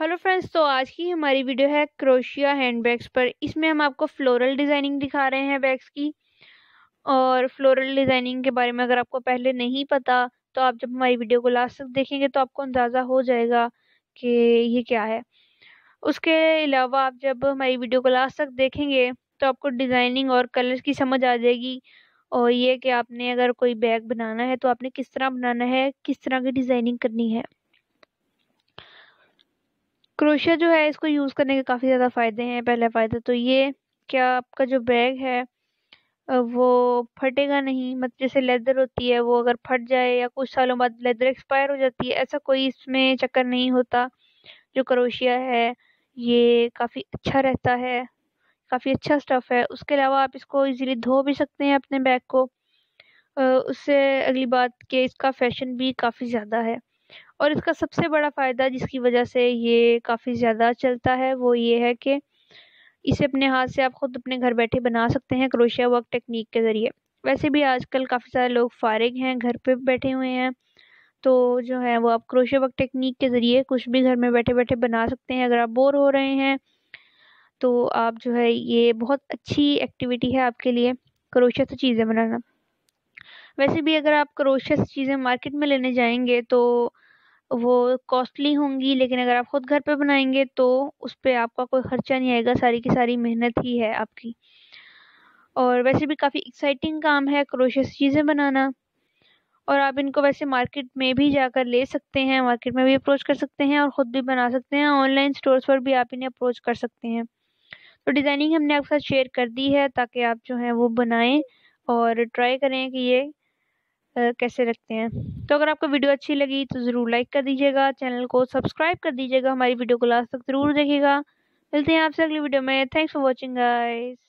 hello friends तो आज की हमारी वीडियो है क्रोशिया हैंड बैग्स पर इसमें हम आपको फ्लोरल डिज़ाइनिंग दिखा रहे हैं बैग्स की और फ्लोरल डिज़ाइनिंग के बारे में अगर आपको पहले नहीं पता तो आप जब हमारी वीडियो को लास्ट तक देखेंगे तो आपको अंदाज़ा हो जाएगा कि ये क्या है उसके अलावा आप जब हमारी वीडियो को लास्ट तक देखेंगे तो आपको डिज़ाइनिंग और कलर्स की समझ आ जाएगी और ये कि आपने अगर कोई बैग बनाना है तो आपने किस तरह बनाना है किस तरह की डिज़ाइनिंग करनी है क्रोशिया जो है इसको यूज़ करने के काफ़ी ज़्यादा फ़ायदे हैं पहला फ़ायदा तो ये क्या आपका जो बैग है वो फटेगा नहीं मतलब जैसे लेदर होती है वो अगर फट जाए या कुछ सालों बाद लेदर एक्सपायर हो जाती है ऐसा कोई इसमें चक्कर नहीं होता जो करोशिया है ये काफ़ी अच्छा रहता है काफ़ी अच्छा स्टफ़ है उसके अलावा आप इसको इजीली धो भी सकते हैं अपने बैग को उससे अगली बात कि इसका फैशन भी काफ़ी ज़्यादा है और इसका सबसे बड़ा फ़ायदा जिसकी वजह से ये काफ़ी ज़्यादा चलता है वो ये है कि इसे अपने हाथ से आप ख़ुद अपने घर बैठे बना सकते हैं क्रोशिया वर्क टेक्निक के ज़रिए वैसे भी आजकल काफ़ी सारे लोग फारिग हैं घर पे बैठे हुए हैं तो जो है वो आप क्रोशिया वर्क टेक्निक के ज़रिए कुछ भी घर में बैठे बैठे बना सकते हैं अगर आप बोर हो रहे हैं तो आप जो है ये बहुत अच्छी एक्टिविटी है आपके लिए क्रोशिया से चीज़ें बनाना वैसे भी अगर आप क्रोशियस चीज़ें मार्केट में लेने जाएंगे तो वो कॉस्टली होंगी लेकिन अगर आप खुद घर पे बनाएंगे तो उस पर आपका कोई ख़र्चा नहीं आएगा सारी की सारी मेहनत ही है आपकी और वैसे भी काफ़ी एक्साइटिंग काम है क्रोशियस चीज़ें बनाना और आप इनको वैसे मार्केट में भी जाकर ले सकते हैं मार्केट में भी अप्रोच कर सकते हैं और ख़ुद भी बना सकते हैं ऑनलाइन स्टोर्स पर भी आप इन्हें अप्रोच कर सकते हैं तो डिज़ाइनिंग हमने आपके साथ शेयर कर दी है ताकि आप जो है वो बनाएं और ट्राई करें कि ये कैसे रखते हैं तो अगर आपको वीडियो अच्छी लगी तो ज़रूर लाइक कर दीजिएगा चैनल को सब्सक्राइब कर दीजिएगा हमारी वीडियो को लास्ट तक ज़रूर देखिएगा मिलते हैं आपसे अगली वीडियो में थैंक्स फॉर वॉचिंग गाइस